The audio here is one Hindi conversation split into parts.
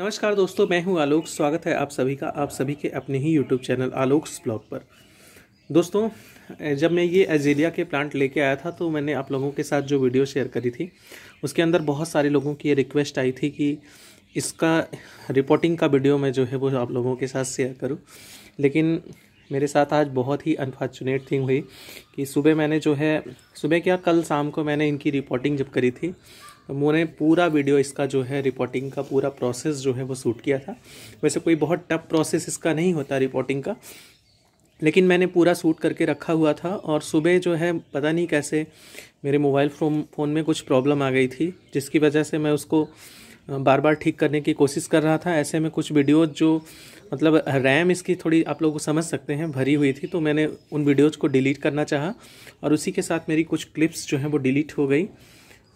नमस्कार दोस्तों मैं हूं आलोक स्वागत है आप सभी का आप सभी के अपने ही यूट्यूब चैनल आलोक्स ब्लॉग पर दोस्तों जब मैं ये एजेलिया के प्लांट लेके आया था तो मैंने आप लोगों के साथ जो वीडियो शेयर करी थी उसके अंदर बहुत सारे लोगों की ये रिक्वेस्ट आई थी कि इसका रिपोर्टिंग का वीडियो मैं जो है वो आप लोगों के साथ शेयर करूँ लेकिन मेरे साथ आज बहुत ही अनफॉर्चुनेट थिंग हुई कि सुबह मैंने जो है सुबह क्या कल शाम को मैंने इनकी रिपोर्टिंग जब करी थी उन्होंने पूरा वीडियो इसका जो है रिपोर्टिंग का पूरा प्रोसेस जो है वो सूट किया था वैसे कोई बहुत टफ प्रोसेस इसका नहीं होता रिपोर्टिंग का लेकिन मैंने पूरा सूट करके रखा हुआ था और सुबह जो है पता नहीं कैसे मेरे मोबाइल फ़ोन फ़ोन में कुछ प्रॉब्लम आ गई थी जिसकी वजह से मैं उसको बार बार ठीक करने की कोशिश कर रहा था ऐसे में कुछ वीडियोज़ जो मतलब रैम इसकी थोड़ी आप लोग समझ सकते हैं भरी हुई थी तो मैंने उन वीडियोज़ को डिलीट करना चाहा और उसी के साथ मेरी कुछ क्लिप्स जो हैं वो डिलीट हो गई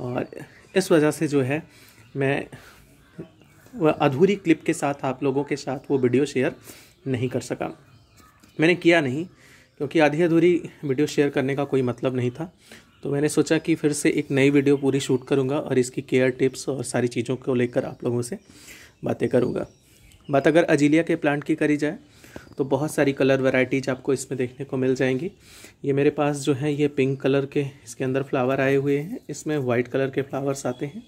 और इस वजह से जो है मैं वह अधूरी क्लिप के साथ आप लोगों के साथ वो वीडियो शेयर नहीं कर सका मैंने किया नहीं क्योंकि आधी अधूरी वीडियो शेयर करने का कोई मतलब नहीं था तो मैंने सोचा कि फिर से एक नई वीडियो पूरी शूट करूँगा और इसकी केयर टिप्स और सारी चीज़ों को लेकर आप लोगों से बातें करूँगा बात अगर अजीलिया के प्लांट की करी जाए तो बहुत सारी कलर वैरायटीज आपको इसमें देखने को मिल जाएंगी ये मेरे पास जो है ये पिंक कलर के इसके अंदर फ्लावर आए हुए हैं इसमें वाइट कलर के फ्लावर्स आते हैं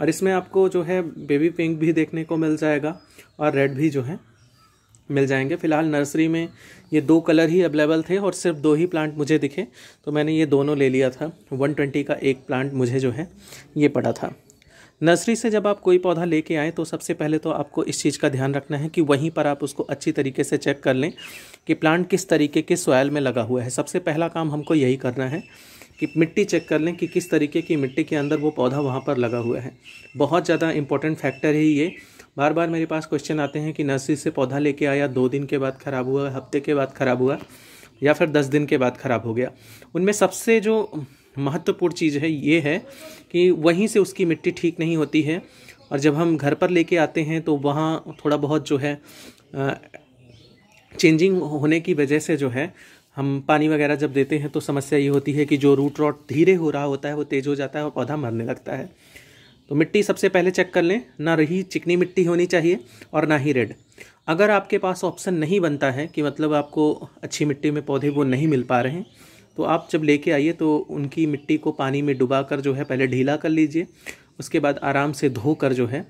और इसमें आपको जो है बेबी पिंक भी देखने को मिल जाएगा और रेड भी जो है मिल जाएंगे फिलहाल नर्सरी में ये दो कलर ही अवेलेबल थे और सिर्फ दो ही प्लांट मुझे दिखे तो मैंने ये दोनों ले लिया था 120 का एक प्लांट मुझे जो है ये पड़ा था नर्सरी से जब आप कोई पौधा लेके आए तो सबसे पहले तो आपको इस चीज़ का ध्यान रखना है कि वहीं पर आप उसको अच्छी तरीके से चेक कर लें कि प्लांट किस तरीके के सॉयल में लगा हुआ है सबसे पहला काम हमको यही करना है कि मिट्टी चेक कर लें कि किस तरीके की मिट्टी के अंदर वो पौधा वहाँ पर लगा हुआ है बहुत ज़्यादा इंपॉर्टेंट फैक्टर है ये बार बार मेरे पास क्वेश्चन आते हैं कि नर्सरी से पौधा लेके आया दो दिन के बाद ख़राब हुआ हफ्ते के बाद ख़राब हुआ या फिर दस दिन के बाद ख़राब हो गया उनमें सबसे जो महत्वपूर्ण चीज़ है ये है कि वहीं से उसकी मिट्टी ठीक नहीं होती है और जब हम घर पर लेके आते हैं तो वहाँ थोड़ा बहुत जो है चेंजिंग होने की वजह से जो है हम पानी वगैरह जब देते हैं तो समस्या ये होती है कि जो रूट रॉट धीरे हो रहा होता है वो तेज़ हो जाता है और पौधा मरने लगता है तो मिट्टी सबसे पहले चेक कर लें ना रही चिकनी मिट्टी होनी चाहिए और ना ही रेड अगर आपके पास ऑप्शन नहीं बनता है कि मतलब आपको अच्छी मिट्टी में पौधे वो नहीं मिल पा रहे हैं तो आप जब लेके आइए तो उनकी मिट्टी को पानी में डुबा कर जो है पहले ढीला कर लीजिए उसके बाद आराम से धो कर जो है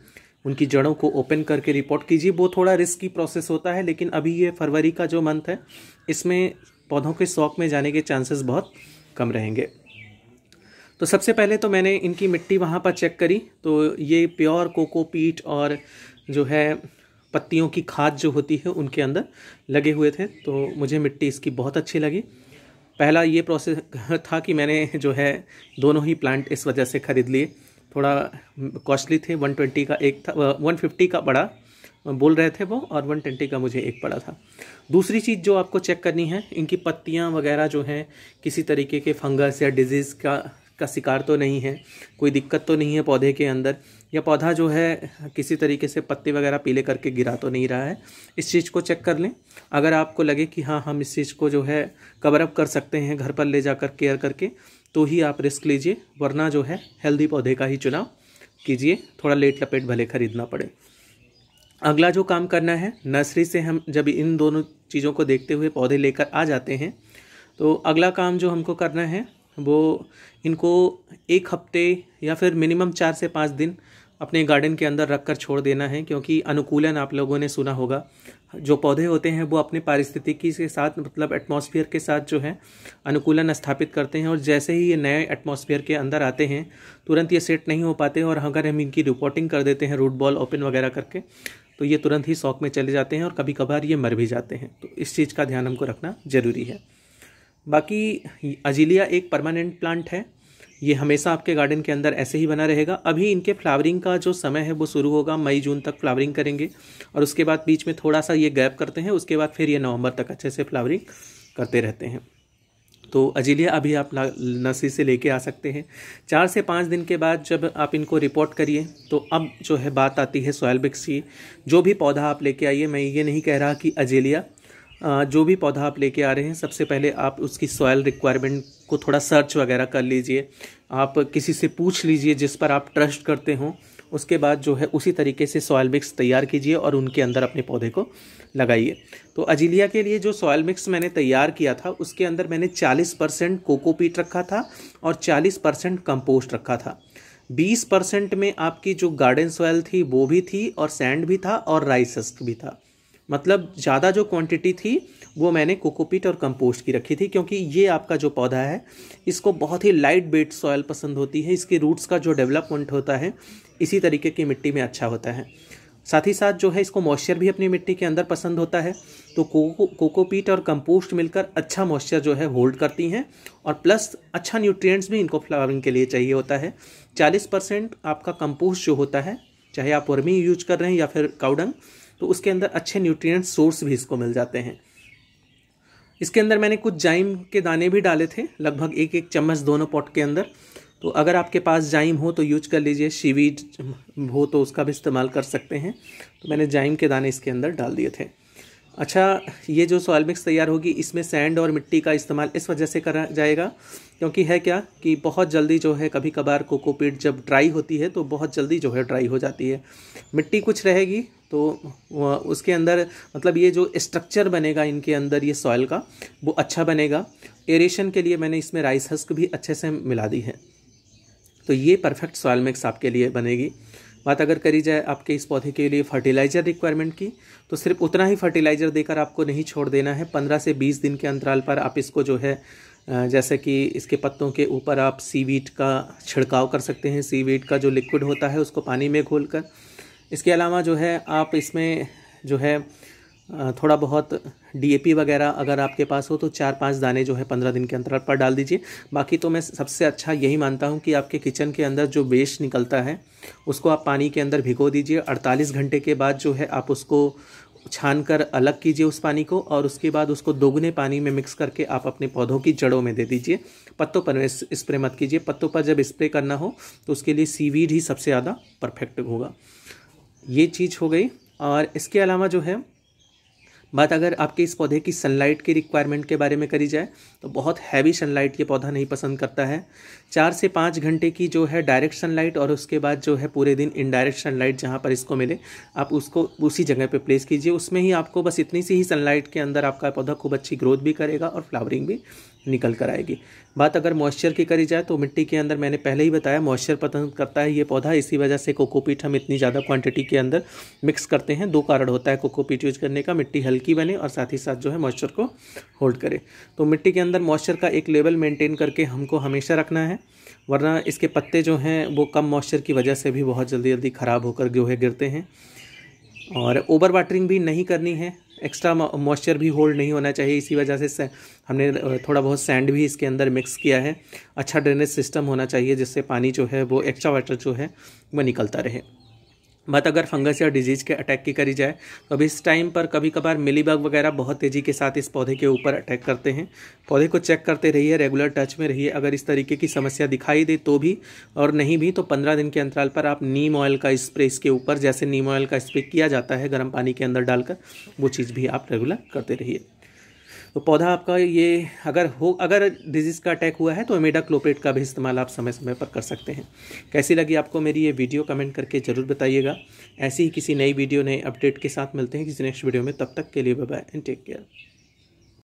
उनकी जड़ों को ओपन करके रिपोर्ट कीजिए वो थोड़ा रिस्की प्रोसेस होता है लेकिन अभी ये फरवरी का जो मंथ है इसमें पौधों के शौक में जाने के चांसेस बहुत कम रहेंगे तो सबसे पहले तो मैंने इनकी मिट्टी वहाँ पर चेक करी तो ये प्योर कोको पीट और जो है पत्तियों की खाद जो होती है उनके अंदर लगे हुए थे तो मुझे मिट्टी इसकी बहुत अच्छी लगी पहला ये प्रोसेस था कि मैंने जो है दोनों ही प्लांट इस वजह से ख़रीद लिए थोड़ा कॉस्टली थे 120 का एक था 150 का पड़ा बोल रहे थे वो और 120 का मुझे एक पड़ा था दूसरी चीज़ जो आपको चेक करनी है इनकी पत्तियाँ वगैरह जो हैं किसी तरीके के फंगस या डिजीज़ का का शिकार तो नहीं है कोई दिक्कत तो नहीं है पौधे के अंदर या पौधा जो है किसी तरीके से पत्ते वगैरह पीले करके गिरा तो नहीं रहा है इस चीज़ को चेक कर लें अगर आपको लगे कि हाँ हम इस चीज़ को जो है कवरअप कर सकते हैं घर पर ले जाकर केयर करके तो ही आप रिस्क लीजिए वरना जो है हेल्दी पौधे का ही चुनाव कीजिए थोड़ा लेट लपेट भले खरीदना पड़े अगला जो काम करना है नर्सरी से हम जब इन दोनों चीज़ों को देखते हुए पौधे लेकर आ जाते हैं तो अगला काम जो हमको करना है वो इनको एक हफ्ते या फिर मिनिमम चार से पाँच दिन अपने गार्डन के अंदर रख कर छोड़ देना है क्योंकि अनुकूलन आप लोगों ने सुना होगा जो पौधे होते हैं वो अपने पारिस्थितिकी के साथ मतलब एटमॉस्फेयर के साथ जो है अनुकूलन स्थापित करते हैं और जैसे ही ये नए एटमॉस्फेयर के अंदर आते हैं तुरंत ये सेट नहीं हो पाते और अगर हम इनकी रिपोर्टिंग कर देते हैं रूट बॉल ओपन वगैरह करके तो ये तुरंत ही शौक में चले जाते हैं और कभी कभार ये मर भी जाते हैं तो इस चीज़ का ध्यान हमको रखना ज़रूरी है बाकी अजीलिया एक परमानेंट प्लांट है ये हमेशा आपके गार्डन के अंदर ऐसे ही बना रहेगा अभी इनके फ्लावरिंग का जो समय है वो शुरू होगा मई जून तक फ्लावरिंग करेंगे और उसके बाद बीच में थोड़ा सा ये गैप करते हैं उसके बाद फिर ये नवंबर तक अच्छे से फ्लावरिंग करते रहते हैं तो अजीलिया अभी आप नर्सरी से लेके आ सकते हैं चार से पाँच दिन के बाद जब आप इनको रिपोर्ट करिए तो अब जो है बात आती है सॉयल बिक्स की जो भी पौधा आप लेके आइए मैं ये नहीं कह रहा कि अजीलिया जो भी पौधा आप लेके आ रहे हैं सबसे पहले आप उसकी सॉयल रिक्वायरमेंट को थोड़ा सर्च वगैरह कर लीजिए आप किसी से पूछ लीजिए जिस पर आप ट्रस्ट करते हों उसके बाद जो है उसी तरीके से सॉयल मिक्स तैयार कीजिए और उनके अंदर अपने पौधे को लगाइए तो अजीलिया के लिए जो सॉयल मिक्स मैंने तैयार किया था उसके अंदर मैंने 40 परसेंट कोकोपीट रखा था और 40 परसेंट कंपोस्ट रखा था 20 परसेंट में आपकी जो गार्डन सॉयल थी वो भी थी और सैंड भी था और राइसस्ट भी था मतलब ज़्यादा जो क्वांटिटी थी वो मैंने कोकोपीट और कंपोस्ट की रखी थी क्योंकि ये आपका जो पौधा है इसको बहुत ही लाइट वेट सॉयल पसंद होती है इसके रूट्स का जो डेवलपमेंट होता है इसी तरीके की मिट्टी में अच्छा होता है साथ ही साथ जो है इसको मॉइस्चर भी अपनी मिट्टी के अंदर पसंद होता है तो कोको कोकोपीट और कंपोस्ट मिलकर अच्छा मॉइस्चर जो है होल्ड करती हैं और प्लस अच्छा न्यूट्रिएंट्स भी इनको फ्लावरिंग के लिए चाहिए होता है 40 परसेंट आपका कंपोस्ट जो होता है चाहे आप वर्मी यूज कर रहे हैं या फिर काउडंग तो उसके अंदर अच्छे न्यूट्रिएंट सोर्स भी इसको मिल जाते हैं इसके अंदर मैंने कुछ जाइम के दाने भी डाले थे लगभग एक एक चम्मच दोनों पॉट के अंदर तो अगर आपके पास जाइम हो तो यूज कर लीजिए शीवीड हो तो उसका भी इस्तेमाल कर सकते हैं तो मैंने जाइम के दाने इसके अंदर डाल दिए थे अच्छा ये जो सॉयल मिक्स तैयार होगी इसमें सैंड और मिट्टी का इस्तेमाल इस वजह से करा जाएगा क्योंकि है क्या कि बहुत जल्दी जो है कभी कभार कोकोपीट जब ड्राई होती है तो बहुत जल्दी जो है ड्राई हो जाती है मिट्टी कुछ रहेगी तो उसके अंदर मतलब ये जो स्ट्रक्चर बनेगा इनके अंदर ये सॉयल का वो अच्छा बनेगा एरेशन के लिए मैंने इसमें राइस हस्क भी अच्छे से मिला दी है तो ये परफेक्ट सॉयल मिक्स आपके लिए बनेगी बात अगर करी जाए आपके इस पौधे के लिए फर्टिलाइज़र रिक्वायरमेंट की तो सिर्फ उतना ही फर्टिलाइज़र देकर आपको नहीं छोड़ देना है पंद्रह से बीस दिन के अंतराल पर आप इसको जो है जैसे कि इसके पत्तों के ऊपर आप सीवीट का छिड़काव कर सकते हैं सीवीट का जो लिक्विड होता है उसको पानी में घोल कर इसके अलावा जो है आप इसमें जो है थोड़ा बहुत डीएपी वगैरह अगर आपके पास हो तो चार पांच दाने जो है पंद्रह दिन के अंतराल पर डाल दीजिए बाकी तो मैं सबसे अच्छा यही मानता हूँ कि आपके किचन के अंदर जो वेस्ट निकलता है उसको आप पानी के अंदर भिगो दीजिए अड़तालीस घंटे के बाद जो है आप उसको छान कर अलग कीजिए उस पानी को और उसके बाद उसको दोगुने पानी में मिक्स करके आप अपने पौधों की जड़ों में दे दीजिए पत्तों पर स्प्रे मत कीजिए पत्तों पर जब स्प्रे करना हो तो उसके लिए सीवीड ही सबसे ज़्यादा परफेक्ट होगा ये चीज़ हो गई और इसके अलावा जो है बात अगर आपके इस पौधे की सनलाइट की रिक्वायरमेंट के बारे में करी जाए तो बहुत हैवी सनलाइट ये पौधा नहीं पसंद करता है चार से पाँच घंटे की जो है डायरेक्ट सनलाइट और उसके बाद जो है पूरे दिन इनडायरेक्ट सनलाइट जहाँ पर इसको मिले आप उसको उसी जगह पर प्लेस कीजिए उसमें ही आपको बस इतनी सी ही सनलाइट के अंदर आपका पौधा खूब अच्छी ग्रोथ भी करेगा और फ्लावरिंग भी निकल कर आएगी बात अगर मॉइस्चर की करी जाए तो मिट्टी के अंदर मैंने पहले ही बताया मॉइस्चर पसंद करता है ये पौधा इसी वजह से कोकोपीट हम इतनी ज़्यादा क्वांटिटी के अंदर मिक्स करते हैं दो कारण होता है कोकोपीट यूज करने का मिट्टी हल्की बने और साथ ही साथ जो है मॉइस्चर को होल्ड करे तो मिट्टी के अंदर मॉइस्चर का एक लेवल मेंटेन करके हमको हमेशा रखना है वरना इसके पत्ते जो हैं वो कम मॉइस्चर की वजह से भी बहुत जल्दी जल्दी ख़राब होकर जो है गिरते हैं और ओवर वाटरिंग भी नहीं करनी है एक्स्ट्रा मॉइस्चर भी होल्ड नहीं होना चाहिए इसी वजह से हमने थोड़ा बहुत सैंड भी इसके अंदर मिक्स किया है अच्छा ड्रेनेज सिस्टम होना चाहिए जिससे पानी जो है वो एक्स्ट्रा वाटर जो है वह निकलता रहे बात अगर फंगस या डिजीज के अटैक की करी जाए तो अभी इस टाइम पर कभी कभार मिलीबग वगैरह बहुत तेज़ी के साथ इस पौधे के ऊपर अटैक करते हैं पौधे को चेक करते रहिए रेगुलर टच में रहिए अगर इस तरीके की समस्या दिखाई दे तो भी और नहीं भी तो पंद्रह दिन के अंतराल पर आप नीम ऑयल का स्प्रे इसके ऊपर जैसे नीम ऑयल का स्प्रे किया जाता है गर्म पानी के अंदर डालकर वो चीज़ भी आप रेगुलर करते रहिए तो पौधा आपका ये अगर हो अगर डिजीज़ का अटैक हुआ है तो एमेडा क्लोपेट का भी इस्तेमाल आप समय समय पर कर सकते हैं कैसी लगी आपको मेरी ये वीडियो कमेंट करके ज़रूर बताइएगा ऐसी ही किसी नई वीडियो नए अपडेट के साथ मिलते हैं किसी नेक्स्ट वीडियो में तब तक के लिए बाय एंड टेक केयर